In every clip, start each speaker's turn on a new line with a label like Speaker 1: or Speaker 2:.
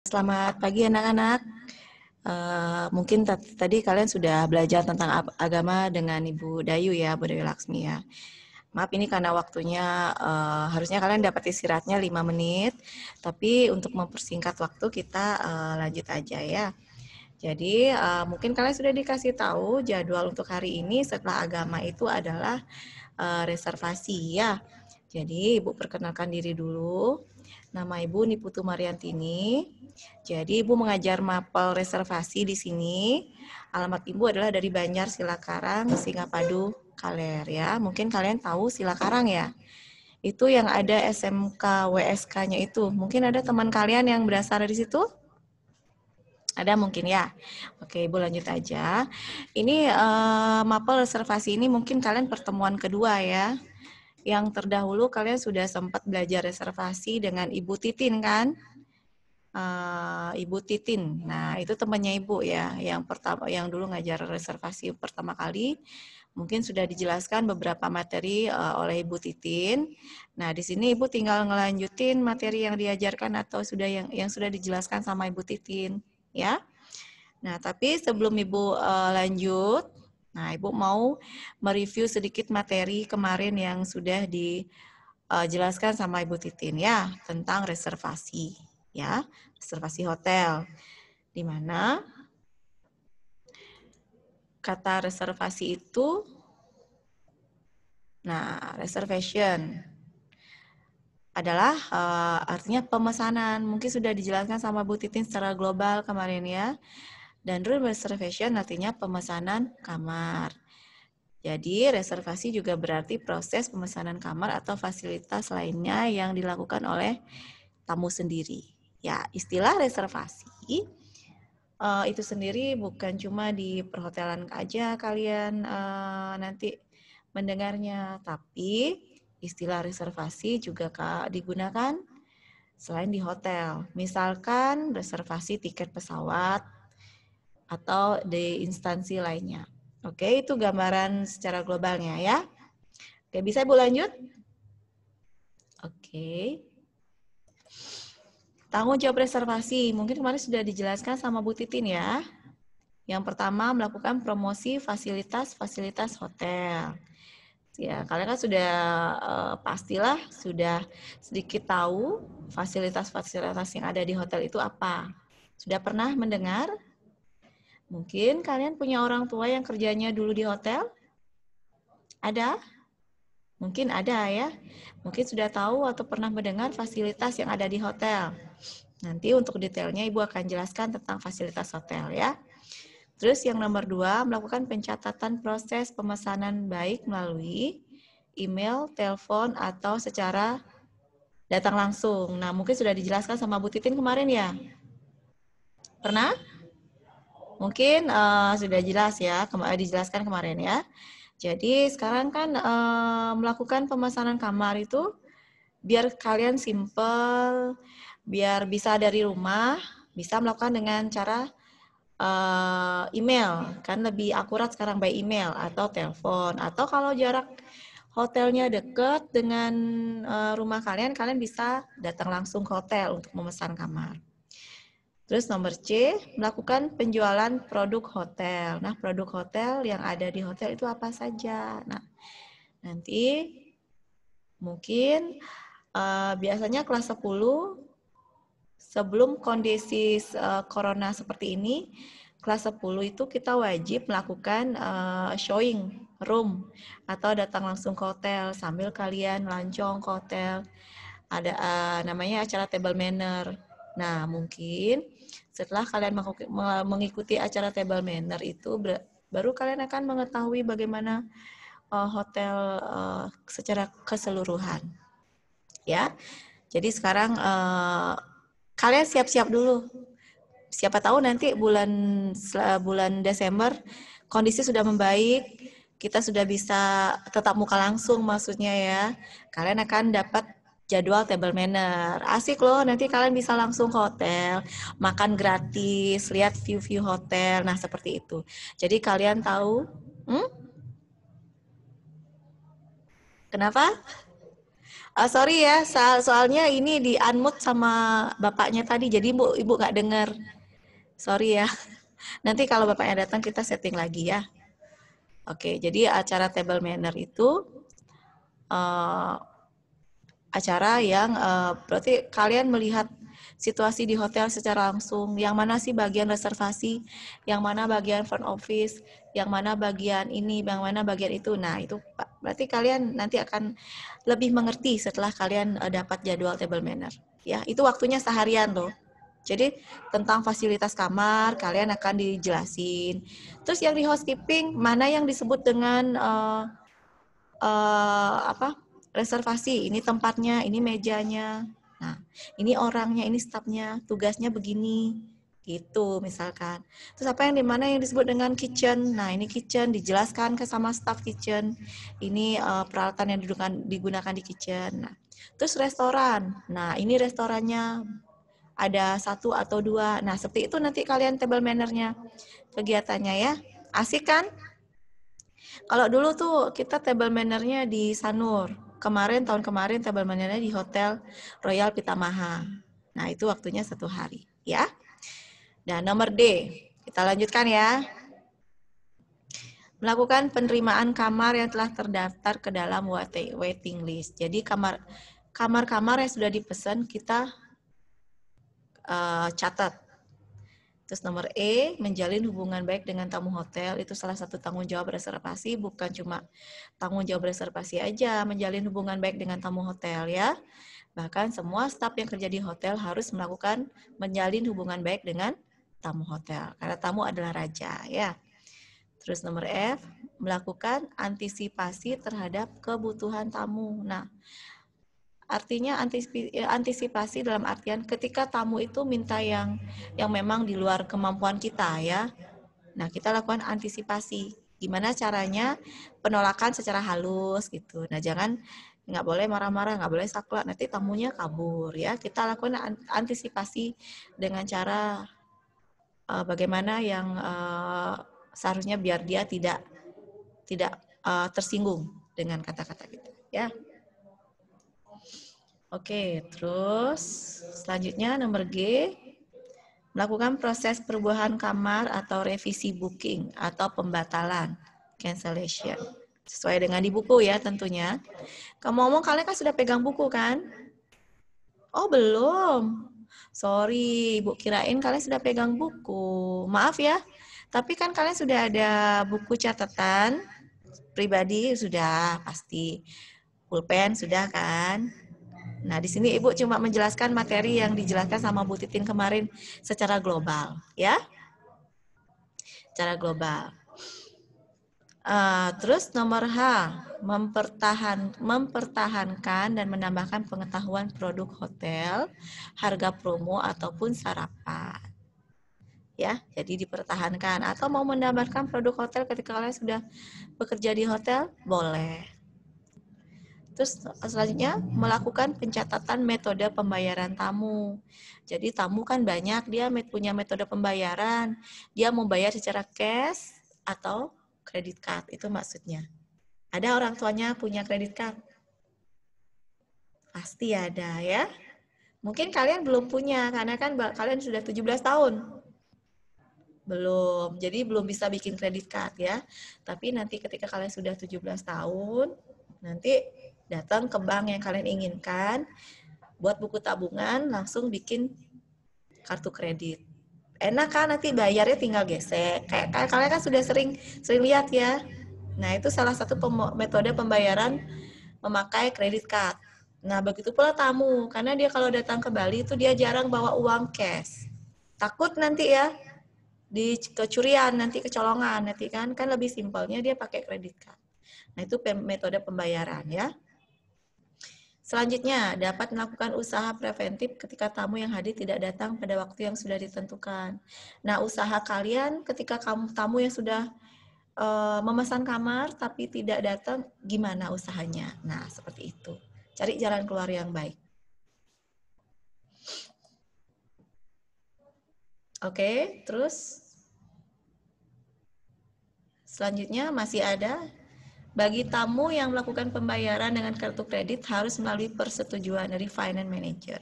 Speaker 1: Selamat pagi anak-anak. Uh, mungkin tadi kalian sudah belajar tentang agama dengan Ibu Dayu ya, Bu Dayu Laksmi ya. Maaf ini karena waktunya uh, harusnya kalian dapat istirahatnya 5 menit, tapi untuk mempersingkat waktu kita uh, lanjut aja ya. Jadi uh, mungkin kalian sudah dikasih tahu jadwal untuk hari ini setelah agama itu adalah uh, reservasi ya. Jadi Ibu perkenalkan diri dulu. Nama Ibu Niputu Mariantini. Jadi Ibu mengajar mapel reservasi di sini. Alamat Ibu adalah dari Banjar Silakarang, Singapadu, Kaler ya. Mungkin kalian tahu Silakarang ya. Itu yang ada SMK WSK-nya itu. Mungkin ada teman kalian yang berasal dari situ? Ada mungkin ya. Oke, Ibu lanjut aja. Ini uh, mapel reservasi ini mungkin kalian pertemuan kedua ya yang terdahulu kalian sudah sempat belajar reservasi dengan Ibu Titin kan? Uh, Ibu Titin. Nah, itu temannya Ibu ya, yang pertama yang dulu ngajar reservasi pertama kali. Mungkin sudah dijelaskan beberapa materi uh, oleh Ibu Titin. Nah, di sini Ibu tinggal ngelanjutin materi yang diajarkan atau sudah yang yang sudah dijelaskan sama Ibu Titin, ya. Nah, tapi sebelum Ibu uh, lanjut, Nah, Ibu mau mereview sedikit materi kemarin yang sudah dijelaskan eh, sama Ibu Titin ya tentang reservasi ya, reservasi hotel. Di mana kata reservasi itu nah, reservation adalah uh, artinya pemesanan. Mungkin sudah dijelaskan sama Bu Titin secara global kemarin ya. Dan room reservation artinya pemesanan kamar. Jadi, reservasi juga berarti proses pemesanan kamar atau fasilitas lainnya yang dilakukan oleh tamu sendiri. Ya, istilah reservasi eh, itu sendiri bukan cuma di perhotelan aja kalian eh, nanti mendengarnya, tapi istilah reservasi juga digunakan selain di hotel. Misalkan reservasi tiket pesawat atau di instansi lainnya. Oke, itu gambaran secara globalnya ya. Oke, bisa Bu lanjut? Oke. Tanggung jawab reservasi, mungkin kemarin sudah dijelaskan sama Bu Titin ya. Yang pertama melakukan promosi fasilitas-fasilitas hotel. Ya, kalian kan sudah eh, pastilah sudah sedikit tahu fasilitas-fasilitas yang ada di hotel itu apa. Sudah pernah mendengar Mungkin kalian punya orang tua yang kerjanya dulu di hotel? Ada? Mungkin ada ya. Mungkin sudah tahu atau pernah mendengar fasilitas yang ada di hotel. Nanti untuk detailnya Ibu akan jelaskan tentang fasilitas hotel ya. Terus yang nomor dua, melakukan pencatatan proses pemesanan baik melalui email, telepon, atau secara datang langsung. Nah, mungkin sudah dijelaskan sama Bu Titin kemarin ya? Pernah? mungkin uh, sudah jelas ya, kema eh, dijelaskan kemarin ya. Jadi sekarang kan uh, melakukan pemesanan kamar itu biar kalian simple, biar bisa dari rumah, bisa melakukan dengan cara uh, email, kan lebih akurat sekarang by email atau telepon atau kalau jarak hotelnya dekat dengan uh, rumah kalian, kalian bisa datang langsung ke hotel untuk memesan kamar. Terus nomor C, melakukan penjualan produk hotel. Nah, produk hotel yang ada di hotel itu apa saja? Nah, nanti mungkin uh, biasanya kelas 10 sebelum kondisi uh, corona seperti ini, kelas 10 itu kita wajib melakukan uh, showing room atau datang langsung ke hotel sambil kalian lancong ke hotel. Ada uh, namanya acara table manner. Nah, mungkin setelah kalian mengikuti acara table manner itu, baru kalian akan mengetahui bagaimana eh, hotel eh, secara keseluruhan. Ya, jadi sekarang eh, kalian siap-siap dulu. Siapa tahu nanti bulan bulan Desember kondisi sudah membaik, kita sudah bisa tetap muka langsung maksudnya ya. Kalian akan dapat jadwal table manner. Asik loh, nanti kalian bisa langsung hotel, makan gratis, lihat view-view hotel, nah seperti itu. Jadi kalian tahu, hmm? Kenapa? Uh, sorry ya, soal soalnya ini di unmute sama bapaknya tadi, jadi ibu ibu nggak dengar. Sorry ya. Nanti kalau bapaknya datang kita setting lagi ya. Oke, jadi acara table manner itu uh, acara yang uh, berarti kalian melihat situasi di hotel secara langsung. Yang mana sih bagian reservasi, yang mana bagian front office, yang mana bagian ini, yang mana bagian itu. Nah, itu berarti kalian nanti akan lebih mengerti setelah kalian uh, dapat jadwal table manner. Ya, itu waktunya seharian loh. Jadi tentang fasilitas kamar kalian akan dijelasin. Terus yang di housekeeping mana yang disebut dengan uh, uh, apa? reservasi, ini tempatnya, ini mejanya. Nah, ini orangnya, ini stafnya, tugasnya begini gitu misalkan. Terus apa yang dimana yang disebut dengan kitchen? Nah ini kitchen dijelaskan ke sama staf kitchen. Ini uh, peralatan yang digunakan, digunakan di kitchen. Nah, terus restoran. Nah ini restorannya ada satu atau dua. Nah seperti itu nanti kalian table mannernya kegiatannya ya. Asik kan? Kalau dulu tuh kita table mannernya di Sanur kemarin tahun kemarin saya bermainnya di Hotel Royal Pitamaha. Nah, itu waktunya satu hari, ya. Dan nomor D, kita lanjutkan ya. Melakukan penerimaan kamar yang telah terdaftar ke dalam waiting list. Jadi kamar kamar-kamar yang sudah dipesan kita uh, catat Terus nomor E, menjalin hubungan baik dengan tamu hotel. Itu salah satu tanggung jawab reservasi, bukan cuma tanggung jawab reservasi aja, menjalin hubungan baik dengan tamu hotel ya. Bahkan semua staf yang kerja di hotel harus melakukan menjalin hubungan baik dengan tamu hotel. Karena tamu adalah raja ya. Terus nomor F, melakukan antisipasi terhadap kebutuhan tamu. Nah, Artinya eh, antisipasi dalam artian ketika tamu itu minta yang yang memang di luar kemampuan kita ya. Nah, kita lakukan antisipasi. Gimana caranya penolakan secara halus gitu. Nah, jangan nggak boleh marah-marah, nggak boleh saklek, nanti tamunya kabur ya. Kita lakukan antisipasi dengan cara uh, bagaimana yang uh, seharusnya biar dia tidak tidak uh, tersinggung dengan kata-kata kita ya. Oke, terus selanjutnya nomor G. Melakukan proses perubahan kamar atau revisi booking atau pembatalan, cancellation. Sesuai dengan di buku ya tentunya. Kamu ngomong kalian kan sudah pegang buku kan? Oh belum. Sorry, Ibu kirain kalian sudah pegang buku. Maaf ya, tapi kan kalian sudah ada buku catatan pribadi sudah pasti. Pulpen sudah kan? Nah, di sini Ibu cuma menjelaskan materi yang dijelaskan sama Bu Titin kemarin secara global, ya. Secara global. Uh, terus nomor H, mempertahan, mempertahankan dan menambahkan pengetahuan produk hotel, harga promo ataupun sarapan. Ya, jadi dipertahankan atau mau menambahkan produk hotel ketika kalian sudah bekerja di hotel, boleh Terus selanjutnya melakukan pencatatan metode pembayaran tamu. Jadi tamu kan banyak, dia punya metode pembayaran. Dia mau bayar secara cash atau kredit card, itu maksudnya. Ada orang tuanya punya kredit card? Pasti ada ya. Mungkin kalian belum punya, karena kan kalian sudah 17 tahun belum. Jadi belum bisa bikin kredit card ya. Tapi nanti ketika kalian sudah 17 tahun, Nanti datang ke bank yang kalian inginkan, buat buku tabungan, langsung bikin kartu kredit. Enak kan nanti bayarnya tinggal gesek. Kayak, kayak kalian kan sudah sering sering lihat ya. Nah, itu salah satu pem metode pembayaran memakai kredit card. Nah, begitu pula tamu, karena dia kalau datang ke Bali itu dia jarang bawa uang cash. Takut nanti ya di kecurian, nanti kecolongan, nanti kan kan lebih simpelnya dia pakai kredit card. Nah, itu metode pembayaran ya. Selanjutnya, dapat melakukan usaha preventif ketika tamu yang hadir tidak datang pada waktu yang sudah ditentukan. Nah, usaha kalian ketika kamu tamu yang sudah e, memesan kamar tapi tidak datang, gimana usahanya? Nah, seperti itu. Cari jalan keluar yang baik. Oke, terus selanjutnya masih ada bagi tamu yang melakukan pembayaran dengan kartu kredit harus melalui persetujuan dari finance manager.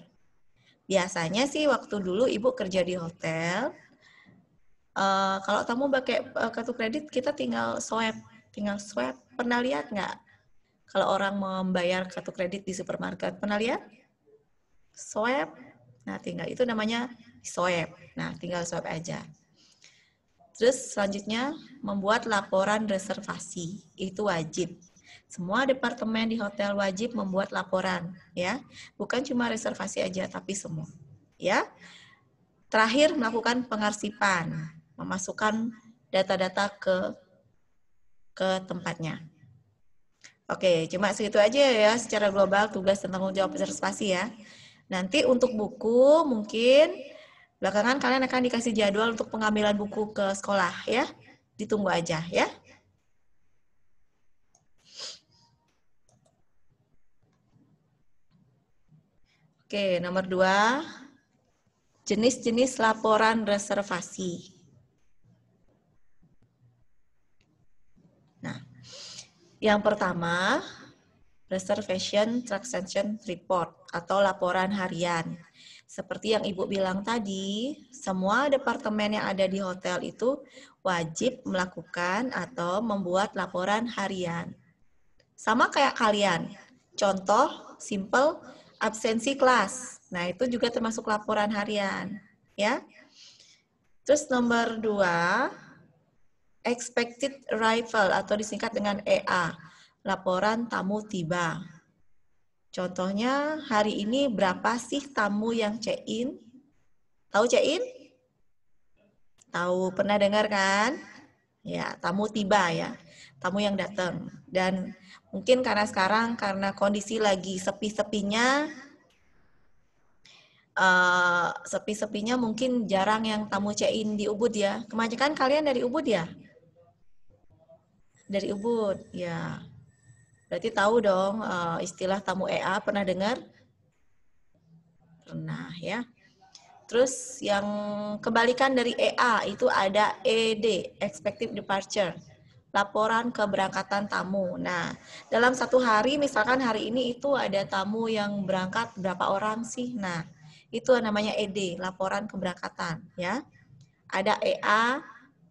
Speaker 1: Biasanya sih waktu dulu ibu kerja di hotel, uh, kalau tamu pakai uh, kartu kredit kita tinggal swipe, tinggal swipe. Pernah lihat nggak? Kalau orang membayar kartu kredit di supermarket, pernah lihat? Swipe. Nah, tinggal itu namanya swipe. Nah, tinggal swipe aja. Terus selanjutnya membuat laporan reservasi itu wajib. Semua departemen di hotel wajib membuat laporan ya. Bukan cuma reservasi aja tapi semua ya. Terakhir melakukan pengarsipan, memasukkan data-data ke ke tempatnya. Oke, cuma segitu aja ya, ya secara global tugas tentang tanggung jawab reservasi ya. Nanti untuk buku mungkin Belakangan kalian akan dikasih jadwal untuk pengambilan buku ke sekolah ya. Ditunggu aja ya. Oke, nomor dua. Jenis-jenis laporan reservasi. Nah, yang pertama, Reservation Transaction Report atau laporan harian. Seperti yang Ibu bilang tadi, semua departemen yang ada di hotel itu wajib melakukan atau membuat laporan harian. Sama kayak kalian. Contoh simple absensi kelas. Nah, itu juga termasuk laporan harian, ya. Terus nomor dua, expected arrival atau disingkat dengan EA, laporan tamu tiba. Contohnya hari ini berapa sih tamu yang check-in? Tahu check-in? Tahu, pernah dengar kan? Ya, tamu tiba ya. Tamu yang datang. Dan mungkin karena sekarang karena kondisi lagi sepi-sepinya uh, sepi-sepinya mungkin jarang yang tamu check-in di Ubud ya. Kebanyakan kalian dari Ubud ya? Dari Ubud, ya. Berarti tahu dong uh, istilah tamu EA pernah dengar? Pernah ya. Terus yang kebalikan dari EA itu ada ED, expected departure, laporan keberangkatan tamu. Nah, dalam satu hari misalkan hari ini itu ada tamu yang berangkat berapa orang sih? Nah, itu namanya ED, laporan keberangkatan ya. Ada EA,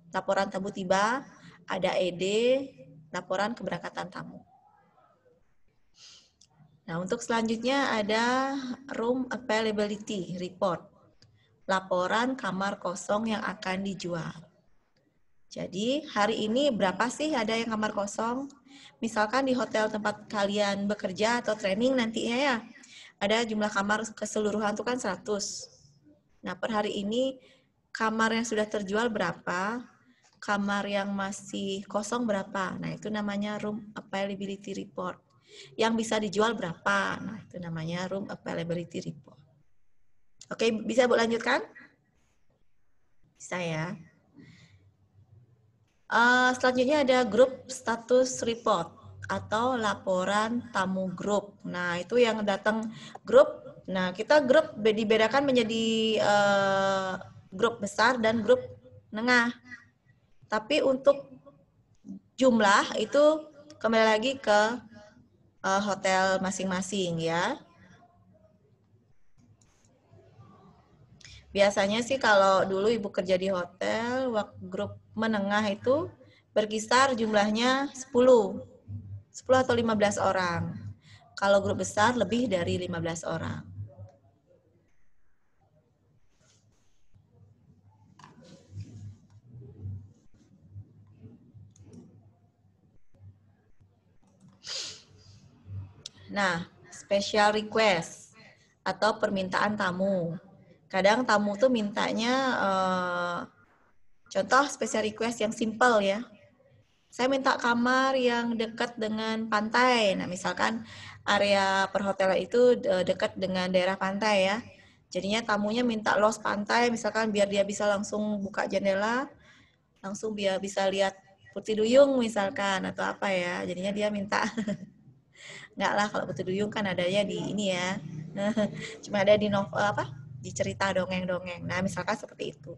Speaker 1: laporan tamu tiba, ada ED, laporan keberangkatan tamu. Nah, untuk selanjutnya ada room availability report. Laporan kamar kosong yang akan dijual. Jadi, hari ini berapa sih ada yang kamar kosong? Misalkan di hotel tempat kalian bekerja atau training nantinya ya, ada jumlah kamar keseluruhan itu kan 100. Nah, per hari ini kamar yang sudah terjual berapa? Kamar yang masih kosong berapa? Nah, itu namanya room availability report. Yang bisa dijual berapa? Nah, itu namanya room availability report. Oke, bisa Bu lanjutkan? Bisa ya. Uh, selanjutnya ada grup status report atau laporan tamu grup. Nah, itu yang datang grup. Nah, kita grup dibedakan menjadi uh, grup besar dan grup menengah. Tapi untuk jumlah itu kembali lagi ke uh, hotel masing-masing ya. Biasanya sih kalau dulu ibu kerja di hotel, grup menengah itu berkisar jumlahnya 10. 10 atau 15 orang. Kalau grup besar lebih dari 15 orang. Nah, special request atau permintaan tamu. Kadang tamu tuh mintanya uh, contoh special request yang simple ya. Saya minta kamar yang dekat dengan pantai. Nah, misalkan area perhotelan itu eh, dekat dengan daerah pantai ya. Jadinya tamunya minta los pantai misalkan biar dia bisa langsung buka jendela, langsung biar bisa lihat putih duyung misalkan atau apa ya. Jadinya dia minta nggak lah kalau Putri kan adanya di ini ya cuma ada di novel apa di cerita dongeng-dongeng nah misalkan seperti itu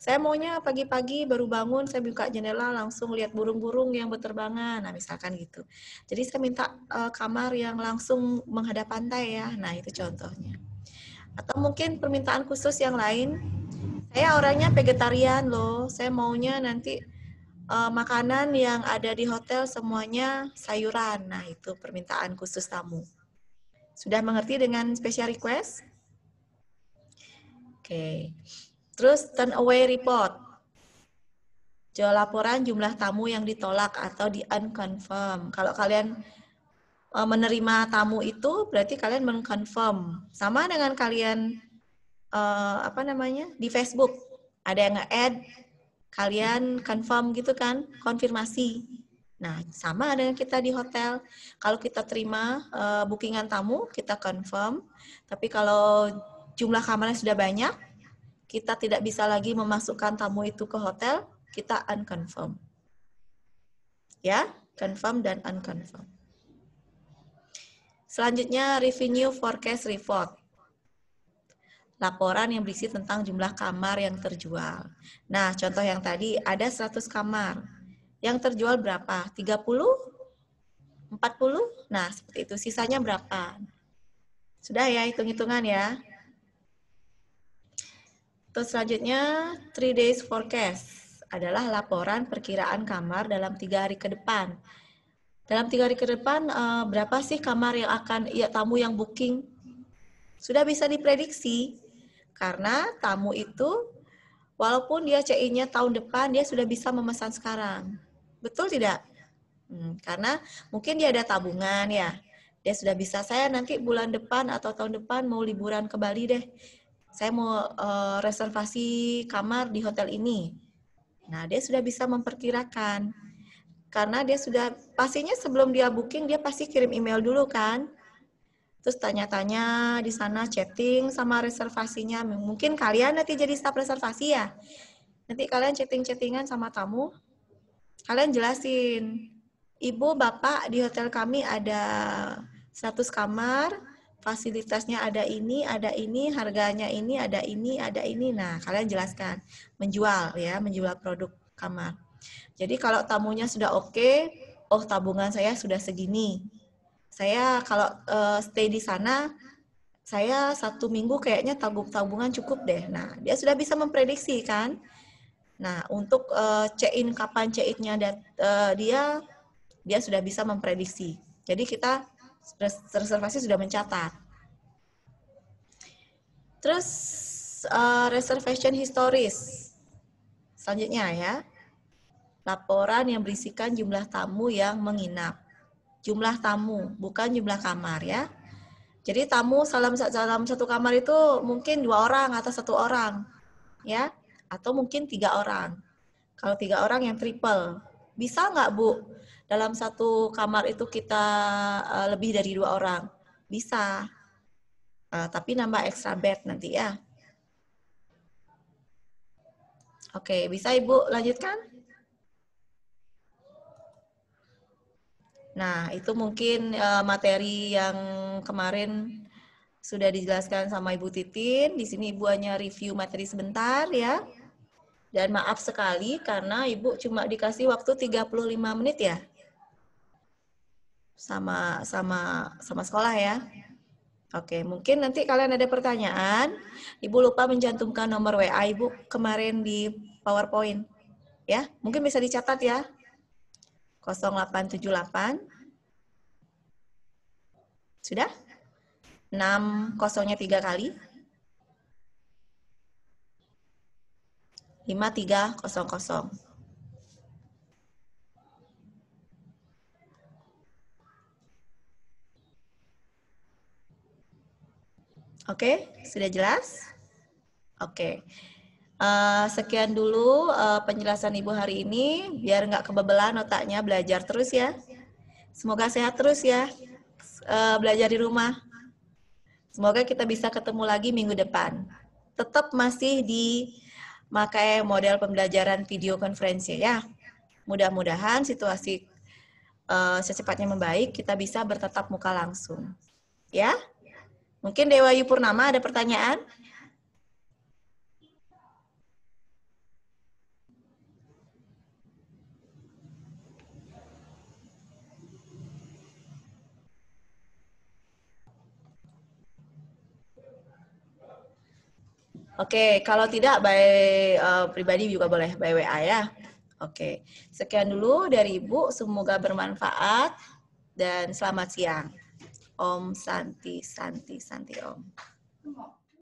Speaker 1: saya maunya pagi-pagi baru bangun saya buka jendela langsung lihat burung-burung yang berterbangan nah misalkan gitu jadi saya minta uh, kamar yang langsung menghadap pantai ya nah itu contohnya atau mungkin permintaan khusus yang lain saya orangnya vegetarian loh saya maunya nanti uh, makanan yang ada di hotel semuanya sayuran. Nah, itu permintaan khusus tamu. Sudah mengerti dengan special request? Oke. Okay. Terus turn away report. Jual laporan jumlah tamu yang ditolak atau di unconfirm. Kalau kalian eh, menerima tamu itu berarti kalian mengconfirm. Sama dengan kalian eh, apa namanya? di Facebook. Ada yang nge-add kalian confirm gitu kan, konfirmasi. Nah, sama dengan kita di hotel. Kalau kita terima uh, bookingan tamu, kita confirm. Tapi kalau jumlah kamarnya sudah banyak, kita tidak bisa lagi memasukkan tamu itu ke hotel, kita unconfirm. Ya, confirm dan unconfirm. Selanjutnya, revenue forecast report laporan yang berisi tentang jumlah kamar yang terjual. Nah, contoh yang tadi ada 100 kamar. Yang terjual berapa? 30? 40? Nah, seperti itu. Sisanya berapa? Sudah ya hitung-hitungan ya. Terus selanjutnya, 3 days forecast adalah laporan perkiraan kamar dalam tiga hari ke depan. Dalam tiga hari ke depan, eh, berapa sih kamar yang akan ya, tamu yang booking? Sudah bisa diprediksi. Karena tamu itu walaupun dia CI-nya tahun depan, dia sudah bisa memesan sekarang. Betul tidak? Hmm, karena mungkin dia ada tabungan ya. Dia sudah bisa, saya nanti bulan depan atau tahun depan mau liburan ke Bali deh. Saya mau uh, reservasi kamar di hotel ini. Nah, dia sudah bisa memperkirakan. Karena dia sudah, pastinya sebelum dia booking, dia pasti kirim email dulu kan terus tanya-tanya di sana chatting sama reservasinya mungkin kalian nanti jadi staff reservasi ya nanti kalian chatting-chattingan sama tamu kalian jelasin ibu bapak di hotel kami ada status kamar fasilitasnya ada ini ada ini harganya ini ada ini ada ini nah kalian jelaskan menjual ya menjual produk kamar jadi kalau tamunya sudah oke okay, oh tabungan saya sudah segini saya kalau uh, stay di sana saya satu minggu kayaknya tabung tabungan cukup deh. Nah, dia sudah bisa memprediksi kan. Nah, untuk uh, check-in kapan check-innya uh, dia dia sudah bisa memprediksi. Jadi kita reservasi sudah mencatat. Terus uh, reservation historis. Selanjutnya ya. Laporan yang berisikan jumlah tamu yang menginap jumlah tamu, bukan jumlah kamar ya. Jadi tamu dalam dalam satu kamar itu mungkin dua orang atau satu orang, ya, atau mungkin tiga orang. Kalau tiga orang yang triple, bisa nggak bu? Dalam satu kamar itu kita eh, lebih dari dua orang, bisa. Uh, tapi nambah extra bed nanti ya. Oke, bisa ibu lanjutkan? Nah, itu mungkin uh, materi yang kemarin sudah dijelaskan sama Ibu Titin. Di sini Ibu hanya review materi sebentar ya. Dan maaf sekali karena Ibu cuma dikasih waktu 35 menit ya. Sama sama sama sekolah ya. Oke, mungkin nanti kalian ada pertanyaan. Ibu lupa mencantumkan nomor WA Ibu kemarin di PowerPoint. Ya, mungkin bisa dicatat ya. 0878. Sudah? 6 kosongnya 3 kali. 5300. Oke, sudah jelas? Oke. Okay. Uh, sekian dulu uh, penjelasan Ibu hari ini. Biar nggak kebebelan otaknya, belajar terus ya. Semoga sehat terus ya. Uh, belajar di rumah. Semoga kita bisa ketemu lagi minggu depan. Tetap masih di makai model pembelajaran video konferensi ya. Mudah-mudahan situasi uh, secepatnya membaik, kita bisa bertetap muka langsung. Ya? Mungkin Dewa Yupurnama ada pertanyaan? Oke, okay, kalau tidak by uh, pribadi juga boleh by WA ya. Oke. Okay. Sekian dulu dari Ibu, semoga bermanfaat dan selamat siang. Om Santi Santi Santi Om.